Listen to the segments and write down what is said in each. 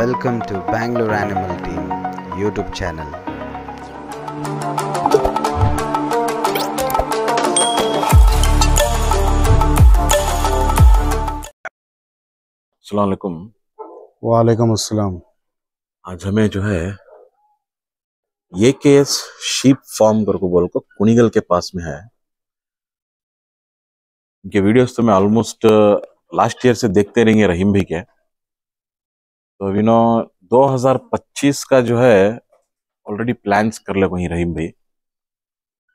Welcome to Bangalore Animal Team YouTube channel. अलकुम वालेकुम अस्सलाम आज हमें जो है ये केस शीप फार्म करको बोल को कुनिगल के पास में है इनके वीडियोस तो मैं ऑलमोस्ट लास्ट ईयर से देखते रहेंगे रहीम भी के तो यू नो 2025 का जो है ऑलरेडी प्लान्स कर ले कहीं रहीम भाई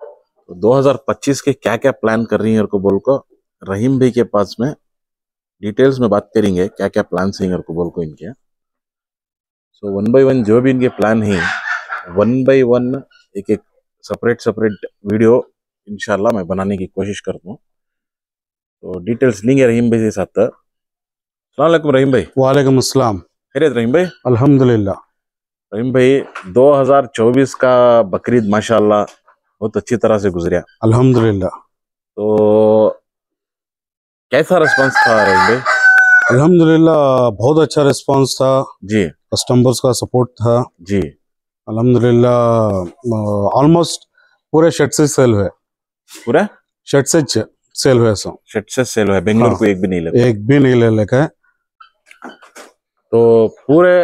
तो 2025 के क्या क्या प्लान कर रही है को बोल को रहीम भाई के पास में डिटेल्स में बात करेंगे क्या क्या प्लान है को बोल को इनके सो वन बाई वन जो भी इनके प्लान है वन बाई वन एक एक सेपरेट सेपरेट वीडियो इनशाला मैं बनाने की कोशिश करता हूँ तो डिटेल्स लेंगे रहीम भाई के साथ अलकुम रहीम भाई वालेकुम अस्सलाम खैरियत रहीम भाई अल्हम्दुलिल्लाह रहीम भाई 2024 का बकरीद माशाल्लाह बहुत अच्छी तरह से गुजरिया अल्हम्दुलिल्लाह तो कैसा रिस्पांस था रहीम भाई अल्हम्दुलिल्लाह बहुत अच्छा रिस्पांस था जी कस्टमर्स का सपोर्ट था जी अल्हम्दुलिल्लाह ऑलमोस्ट पूरे शर्ट से सेल हुए पूरा शर्ट से सेल हुए सो से सेल हुआ बेंगलुरु हाँ। को एक भी नहीं लगा एक भी नहीं ले लेके तो पूरे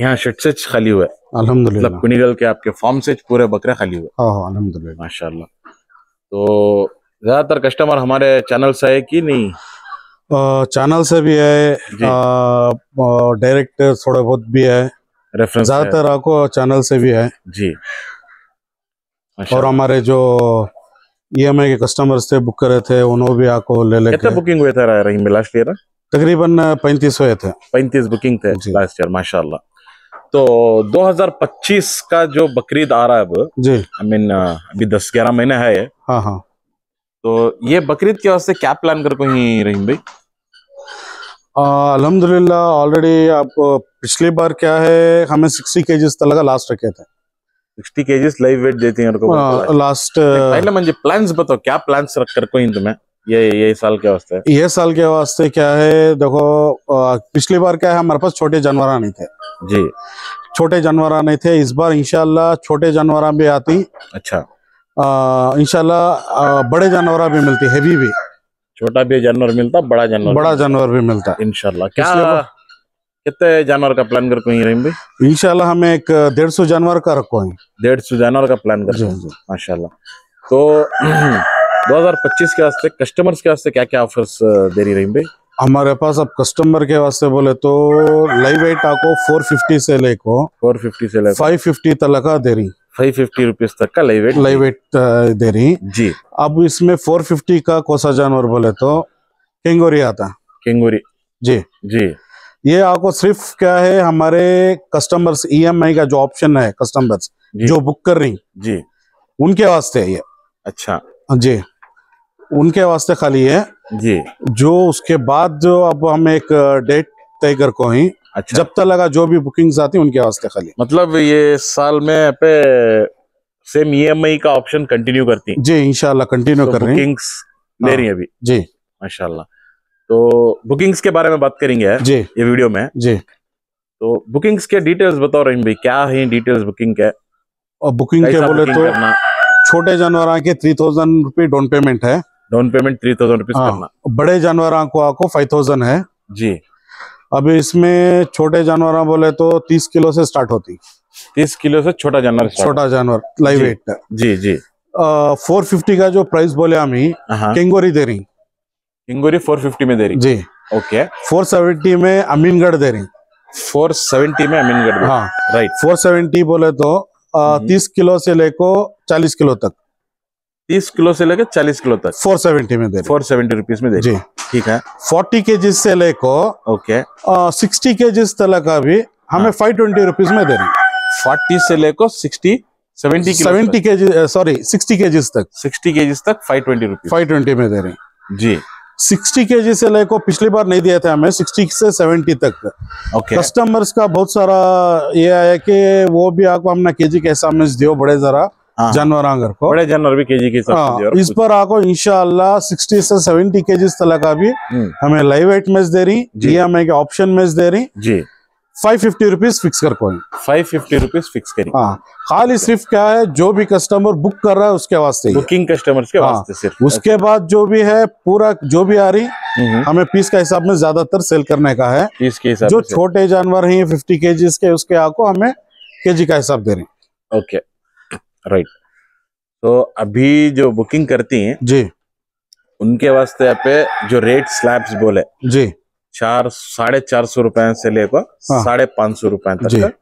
यहाँ शेट से खाली हुए अल्हम्दुलिल्लाह मतलब कुनीगल के आपके फार्म से पूरे बकरे खाली हुए हाँ हाँ अलहमदुल्ला माशा तो ज्यादातर कस्टमर हमारे चैनल से है कि नहीं चैनल से भी है डायरेक्ट थोड़े बहुत भी है ज्यादातर आपको चैनल से भी है जी और हमारे जो ईएमआई e के कस्टमर्स थे बुक करे थे उन्होंने भी आपको ले लेते बुकिंग हुए थे रहीम लास्ट ईयर तकरीबन पैंतीस हुए थे पैंतीस बुकिंग थे लास्ट ईयर माशाल्लाह तो 2025 का जो बकरीद आ रहा है अब जी आई मीन अभी दस ग्यारह महीने है हाँ हाँ तो ये बकरीद के वास्ते क्या प्लान कर ही रहीम भाई अलहमदुल्ला ऑलरेडी आप पिछली बार क्या है हमें सिक्सटी के तक लगा लास्ट रखे थे देती लास्ट हाँ, uh, पहले मुझे प्लान्स बताओ क्या प्लान्स रख कर कोई तुम्हें ये ये साल के वास्ते ये साल के वास्ते क्या है देखो पिछली बार क्या है हमारे पास छोटे जानवर नहीं थे जी छोटे जानवर नहीं थे इस बार इंशाल्लाह छोटे जानवर भी आती अच्छा इनशाला बड़े जानवर भी मिलती हैवी भी छोटा भी जानवर मिलता बड़ा जानवर बड़ा जानवर भी मिलता इनशाला क्या कितने जानवर का प्लान कर कहीं रहीम भाई इंशाल्लाह हम एक डेढ़ सौ जानवर का रखो है डेढ़ सौ जानवर का प्लान कर माशाल्लाह तो 2025 के वास्ते कस्टमर्स के वास्ते क्या क्या ऑफर्स दे रही रहीम भाई हमारे पास अब कस्टमर के वास्ते बोले तो लाइव वेट आपको 450 से लेको 450 से लेको 550 तक का दे रही फाइव फिफ्टी रुपीज तक का लाइव वेट लाइव वेट दे रही जी अब इसमें फोर फिफ्टी का कौसा जानवर बोले तो केंगोरी आता केंगोरी जी जी ये आपको सिर्फ क्या है हमारे कस्टमर्स ईएमआई e का जो ऑप्शन है कस्टमर्स जो बुक कर रही जी उनके वास्ते है ये अच्छा जी उनके वास्ते खाली है जी जो उसके बाद जो अब हम एक डेट तय कर को ही अच्छा जब तक लगा जो भी बुकिंग्स आती उनके वास्ते खाली मतलब ये साल में पे सेम ईएमआई e का ऑप्शन कंटिन्यू करती जी इनशाला कंटिन्यू कर रही है हाँ। अभी जी माशाला तो बुकिंग्स के बारे में बात करेंगे जी ये वीडियो में जी तो बुकिंग्स के डिटेल्स बताओ रहीम भाई क्या है डिटेल्स बुकिंग के और बुकिंग के बोले तो छोटे जानवर के three thousand rupee down payment है down payment three thousand rupees करना बड़े जानवर को आपको फाइव थाउजेंड है जी अब इसमें छोटे जानवर बोले तो तीस किलो से स्टार्ट होती तीस किलो से छोटा जानवर छोटा जानवर लाइव वेट जी जी फोर फिफ्टी का जो प्राइस बोले हम ही हाँ। केंगोरी दे रही हिंगोरी 450 में दे रही जी ओके 470 में अमीनगढ़ दे रही 470 में अमीनगढ़ हाँ राइट 470 बोले तो हम्म। तीस किलो से लेको चालीस किलो तक तीस किलो से लेकर चालीस किलो तक फोर सेवेंटी में दे फोर सेवेंटी रुपीज में दे जी ठीक है फोर्टी के से लेको ओके सिक्सटी के तला तक अभी हमें फाइव ट्वेंटी रुपीज में दे रही फोर्टी से लेको सिक्सटी सेवेंटी सेवेंटी के जी सॉरी सिक्सटी के तक सिक्सटी के तक five twenty rupees five twenty में दे रही जी सिक्सटी के से लेकर पिछली बार नहीं दिए थे हमें सिक्सटी से सेवेंटी तक okay. कस्टमर्स का बहुत सारा ये आया कि वो भी आपको हमने के जी के हिसाब में दियो बड़े जरा हाँ। जानवर आंगर को बड़े जानवर भी केजी के हिसाब से हाँ, इस पर आपको इनशाला 60 से 70 जी तला का भी हम्म। हमें लाइव वेट में दे रही जी हमें ऑप्शन में दे रही जी फाइव फिफ्टी रुपीज फिक्स कर कॉइन फाइव फिफ्टी रुपीज फिक्स करी हाँ खाली सिर्फ क्या है जो भी कस्टमर बुक कर रहा है उसके वास्ते बुकिंग कस्टमर्स के हाँ, वास्ते सिर्फ उसके अच्छा। बाद जो भी है पूरा जो भी आ रही हमें पीस का हिसाब में ज्यादातर सेल करने का है पीस के हिसाब जो छोटे जानवर हैं फिफ्टी के जी के उसके आपको हमें के का हिसाब दे रहे ओके राइट तो अभी जो बुकिंग करती है जी उनके वास्ते यहाँ पे जो रेट स्लैब्स बोले जी चार साढ़े चार सौ रुपए से लेकर हाँ। साढ़े पांच सौ रुपए तक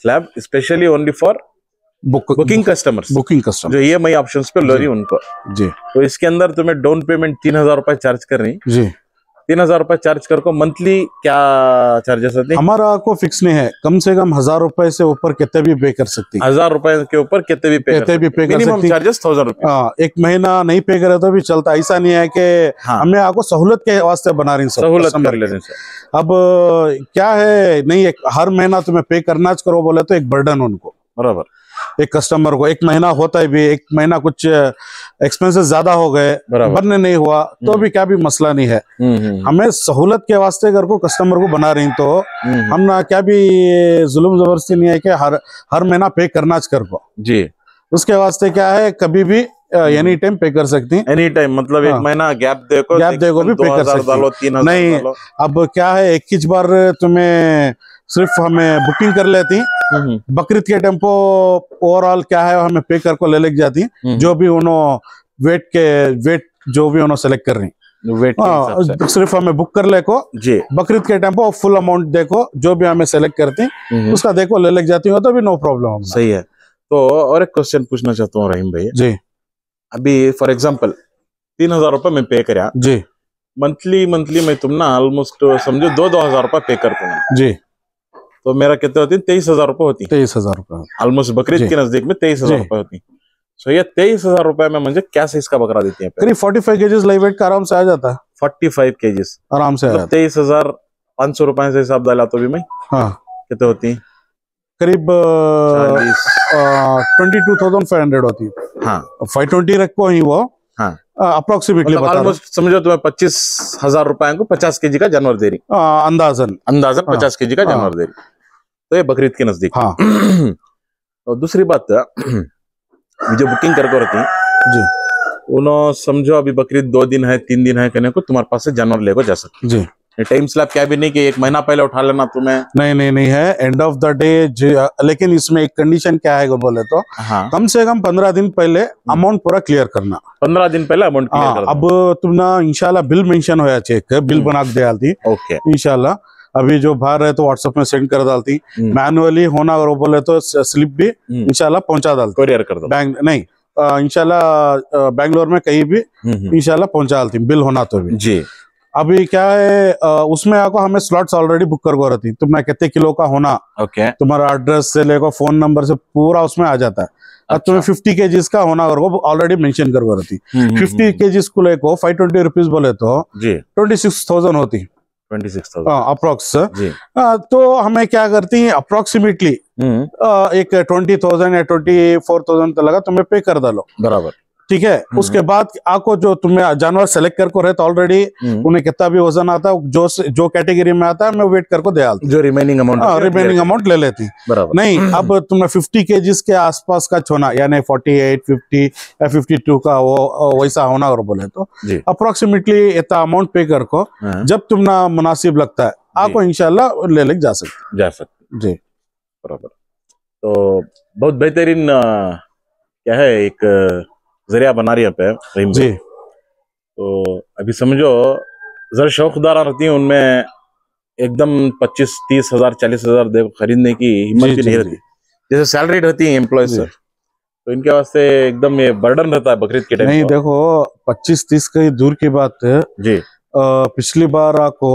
slab specially only for booking customers booking customer जो ये मई ऑप्शन पे लो रही उनको जी तो इसके अंदर तुम्हें डाउन पेमेंट तीन हजार रुपए चार्ज कर रही जी तीन हजार रुपए चार्ज करको मंथली क्या चार्जेस होते हमारा आपको फिक्स नहीं है कम से कम हजार रुपए से ऊपर कितने भी पे कर सकती है हजार रुपए के ऊपर कितने भी पे कितने भी पे कर सकती चार्जेस थाउजेंड रुपए एक महीना नहीं पे करे तो भी चलता ऐसा नहीं है की हाँ। हमें आपको सहूलत के वास्ते बना रही सहूलत कर ले अब क्या है नहीं हर महीना तुम्हें पे करना करो बोले तो एक बर्डन उनको बराबर एक कस्टमर को एक महीना होता है भी एक महीना कुछ एक्सपेंसेस ज्यादा हो गए बनने नहीं हुआ तो हम्म। भी क्या भी मसला नहीं है हम्म, हम्म। हमें सहूलत के वास्ते अगर को कस्टमर को बना रही तो हम ना क्या भी जुल्म जबरदस्ती नहीं है कि हर हर महीना पे करना कर को जी उसके वास्ते क्या है कभी भी एनी टाइम पे कर सकती हैं एनी टाइम मतलब एक हाँ। महीना गैप देखो गैप देखो भी पे कर सकती नहीं अब क्या है इक्कीस बार तुम्हें सिर्फ हमें बुकिंग कर लेती हम्म, हम्म। बकरीद के टेम्पो ओवरऑल क्या है हमें पे करके ले लेके जाती हम्म। जो भी उन्होंने वेट के वेट जो भी उन्होंने सेलेक्ट कर रही है वेट आ, सिर्फ हमें बुक कर ले को जी बकरीद के टाइम पर फुल अमाउंट देखो जो भी हमें सेलेक्ट करती उसका देखो ले लेके जाती हूँ तो भी नो प्रॉब्लम सही है तो और एक क्वेश्चन पूछना चाहता हूँ रहीम भाई जी अभी फॉर एग्जाम्पल तीन हजार रुपये मैं पे कर जी मंथली मंथली मैं तुम ना ऑलमोस्ट समझो दो दो हजार रुपये पे करता हूँ जी तो मेरा कितने होती है तेईस हजार रुपये होती तेईस हजार रुपये ऑलमोस्ट बकरी के नजदीक में तेईस हजार रुपये होती सो ये तेईस हजार रुपये में मुझे कैसे इसका बकरा देती है करीब forty five kgs live weight का आराम से आ जाता है फोर्टी फाइव केजेस आराम से मतलब तेईस हजार पांच सौ रुपए से हिसाब डाला तो भी मैं हाँ कितने होती है करीब twenty two thousand five hundred होती है हाँ फाइव ट्वेंटी रखो ही वो हाँ। अप्रोक्सीमेटली मतलब ऑलमोस्ट समझो तुम्हें तो पच्चीस हजार रुपए को पचास के जी का जानवर दे रही अंदाजन अंदाजन हाँ। पचास के जी का हाँ। जानवर दे रही तो ये बकरीद के नजदीक हाँ और दूसरी बात जो बुकिंग करके रहती जी उन्होंने समझो अभी बकरीद दो दिन है तीन दिन है कहने को तुम्हारे पास से जानवर लेको जा सकते जी टाइम स्लैब क्या भी नहीं कि एक महीना पहले उठा लेना तुम्हें नहीं नहीं नहीं है एंड ऑफ द डे लेकिन इसमें एक कंडीशन क्या है बोले तो हाँ। कम से कम पंद्रह दिन पहले अमाउंट पूरा क्लियर करना पंद्रह दिन पहले अमाउंट हाँ, अब तुम ना इनशाला बिल मेंशन होया चेक बिल हम्म। बना के दे इनशाला अभी जो बाहर है तो व्हाट्सएप में सेंड कर डालती मैनुअली हम्म। होना अगर वो बोले तो स्लिप भी हम्म। इनशाला पहुंचा डालती कोरियर कर दो बैंक नहीं इनशाला बैंगलोर में कहीं भी हम्म, इनशाला पहुंचा डालती बिल होना तो भी जी अभी क्या है उसमें आपको हमें स्लॉट्स ऑलरेडी बुक करवा रहती तुम कितने किलो का होना ओके तुम्हारा एड्रेस से लेकर फोन नंबर से पूरा उसमें आ जाता है अच्छा। तुम्हें फिफ्टी के का होना और वो ऑलरेडी मेंशन करवा रहती फिफ्टी के को लेको फाइव ट्वेंटी रुपीज बोले तो ट्वेंटी सिक्स थाउजेंड होती अप्रोक्स हाँ, हाँ, तो हमें क्या करती है हम्म। अप्रोक्सीमेटली एक ट्वेंटी थाउजेंड या ट्वेंटी फोर थाउजेंड तो लगा तुम्हें पे कर डालो बराबर ठीक है हम्म। उसके बाद आपको जो तुम्हें जानवर सेलेक्ट करके रहे तो ऑलरेडी उन्हें कितना भी वजन आता है जो जो कैटेगरी में आता है मैं वेट करके दे जो रिमेनिंग अमाउंट रिमेनिंग अमाउंट ले लेती बराबर नहीं अब तुम्हें 50 के के आसपास का छोना यानी 48 50 या फिफ्टी टू का वो वैसा होना अगर बोले तो अप्रोक्सीमेटली इतना अमाउंट पे करको हाँ। जब तुमना मुनासिब लगता है आपको इनशाला ले ले जा सकते जा सकते जी बराबर तो बहुत बेहतरीन क्या है एक जरिया बना रही है पे रहीम जी तो अभी समझो जर शौकदार रहती है उनमें एकदम पच्चीस तीस हजार चालीस हजार देखो खरीदने की हिम्मत भी नहीं रहती जैसे सैलरी रहती है एम्प्लॉय से तो इनके वास्ते एकदम ये बर्डन रहता है बकरीद के टाइम नहीं देखो पच्चीस तीस का दूर की बात है जी आ, पिछली बार आपको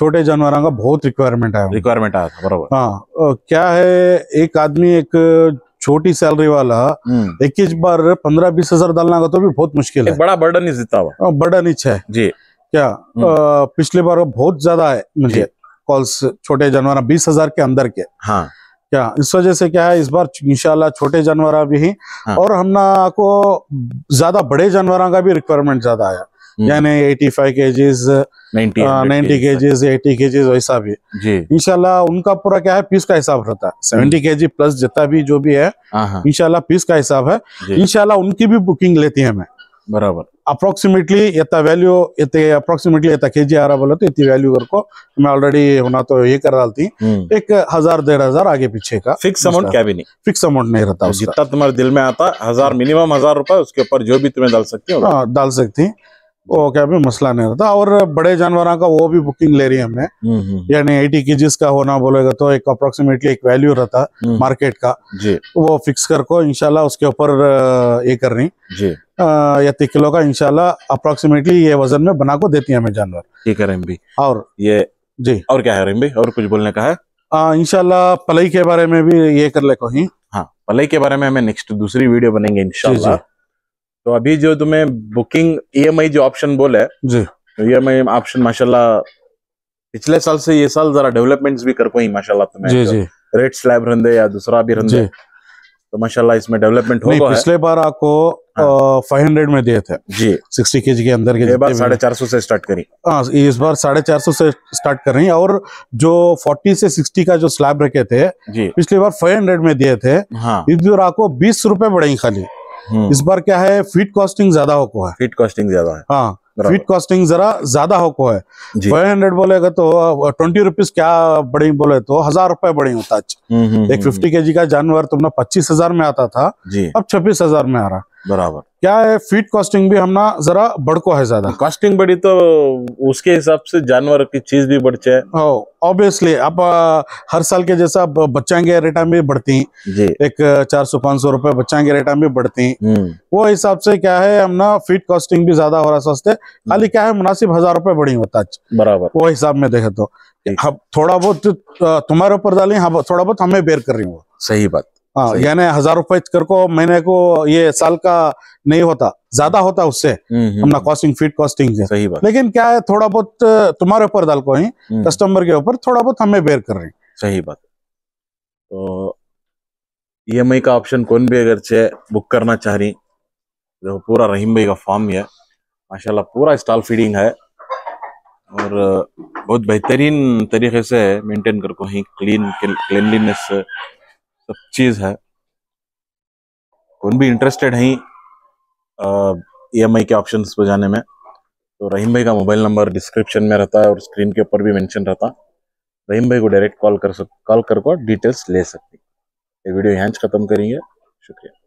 छोटे जानवर का बहुत रिक्वायरमेंट आया रिक्वायरमेंट आया था बराबर हाँ क्या है एक आदमी एक छोटी सैलरी वाला हम्म। इक्कीस बार पंद्रह बीस हजार डालना का तो भी बहुत मुश्किल है बड़ा बर्डन नहीं जीता हुआ बर्डन इच्छा है जी क्या हम्म। पिछले बार बहुत ज्यादा है मुझे कॉल्स छोटे जानवर बीस हजार के अंदर के हाँ क्या इस वजह से क्या है इस बार इंशाल्लाह छोटे जानवर भी हाँ। और हमने को ज्यादा बड़े जानवर का भी रिक्वायरमेंट ज्यादा आया हम्म। यानी 85 के जीज नाइन्टी के जीज एटी के जीज वैसा भी जी इंशाल्लाह उनका पूरा क्या है पीस का हिसाब रहता है सेवेंटी के जी प्लस जितना भी जो भी है हाँ, हाँ। इनशाला पीस का हिसाब है इनशाला उनकी भी बुकिंग लेती है हमें बराबर अप्रोक्सीमेटली इतना वैल्यू इतने अप्रोक्सीमेटली इतना के जी आ रहा बोले तो इतनी वैल्यू घर को मैं ऑलरेडी होना तो ये कर डालती हम्म। एक हजार डेढ़ हजार आगे पीछे का फिक्स अमाउंट क्या भी नहीं फिक्स अमाउंट नहीं रहता जितना तुम्हारे दिल में आता हजार मिनिमम हजार रुपए उसके ऊपर जो भी तुम्हें डाल सकती हो हाँ, डाल सकती है वो क्या भी मसला नहीं रहता और बड़े जानवरों का वो भी बुकिंग ले रही है हमने हम्म, हम्म। यानी एटी के का होना बोलेगा तो एक अप्रोक्सीमेटली एक वैल्यू रहता मार्केट हम्म। का जी वो फिक्स करको इनशाला उसके ऊपर ये कर रही जी या तीन किलो का इनशाला अप्रोक्सीमेटली ये वजन में बना को देती है हमें जानवर ठीक है रेमबी और ये जी और क्या है रेमबी और कुछ बोलने का है इनशाला पलई के बारे में भी ये कर ले को ही हाँ पलई के बारे में हमें नेक्स्ट दूसरी वीडियो बनेंगे इनशाला तो अभी जो तुम्हें बुकिंग ई e जो ऑप्शन बोले जी एम आई ऑप्शन माशाल्लाह पिछले साल से ये साल जरा डेवलपमेंट्स भी कर पाई माशाल्लाह तुम्हें जी तो जी रेट स्लैब रंदे या दूसरा भी रंदे तो माशाल्लाह इसमें डेवलपमेंट हो गया पिछले बार आपको फाइव हाँ। हंड्रेड में दिए थे जी सिक्सटी के जी के अंदर के साढ़े चार सौ से स्टार्ट करी हाँ इस बार साढ़े चार सौ से स्टार्ट कर रही और जो फोर्टी से सिक्सटी का जो स्लैब रखे थे जी पिछले बार फाइव हंड्रेड में दिए थे हाँ। इस बार आपको बीस रूपए बढ़ेंगे खाली हम्म। इस बार क्या है फीट कॉस्टिंग ज्यादा होको है फीट कॉस्टिंग ज्यादा है हाँ फीट कॉस्टिंग जरा ज्यादा होको है फाइव हंड्रेड बोलेगा तो ट्वेंटी रुपीज क्या बड़ी बोले तो हजार रुपए बड़ी होता हम्म, हम्म, एक फिफ्टी के जी का जानवर तुमने पच्चीस हजार में आता था अब छब्बीस हजार में आ रहा बराबर क्या है फीड कॉस्टिंग भी हम जरा बड़को है ज्यादा कॉस्टिंग बड़ी तो उसके हिसाब से जानवर की चीज भी बढ़ जाए ऑब्वियसली आप हर साल के जैसा बच्चा के रेटा में बढ़ती जी एक चार सौ पांच सौ रूपये बच्चा के रेटा में बढ़ती हम्म। वो हिसाब से क्या है हम ना फीड कॉस्टिंग भी ज्यादा हो रहा सस्ते हम्म। खाली क्या है मुनासिब हजार रूपए बढ़ी होता बराबर वो हिसाब में देखे तो थोड़ा बहुत तुम्हारे ऊपर डाली थोड़ा बहुत हमें बेर कर रही हूँ सही बात हाँ, यानी हजार रुपए कर को महीने को ये साल का नहीं होता ज्यादा होता उससे हम्म, हम्म, अपना कॉस्टिंग फीड कॉस्टिंग है सही बात लेकिन क्या है थोड़ा बहुत तुम्हारे ऊपर डाल को ही कस्टमर हम्म। के ऊपर थोड़ा बहुत हमें बेयर कर रहे हैं सही बात तो ई e का ऑप्शन कौन भी अगर चे बुक करना चाह रही देखो पूरा रहीम भाई का फॉर्म है माशाल्लाह पूरा स्टॉल फीडिंग है और बहुत बेहतरीन तरीके से मेंटेन कर को ही क्लीन क्लिनलीनेस सब चीज़ है कौन भी इंटरेस्टेड है ई एम आई के ऑप्शन जाने में तो रहीम भाई का मोबाइल नंबर डिस्क्रिप्शन में रहता है और स्क्रीन के ऊपर भी मेंशन रहता रहीम भाई को डायरेक्ट कॉल कर सक कॉल कर को डिटेल्स ले सकते ये वीडियो यहाँ खत्म करेंगे शुक्रिया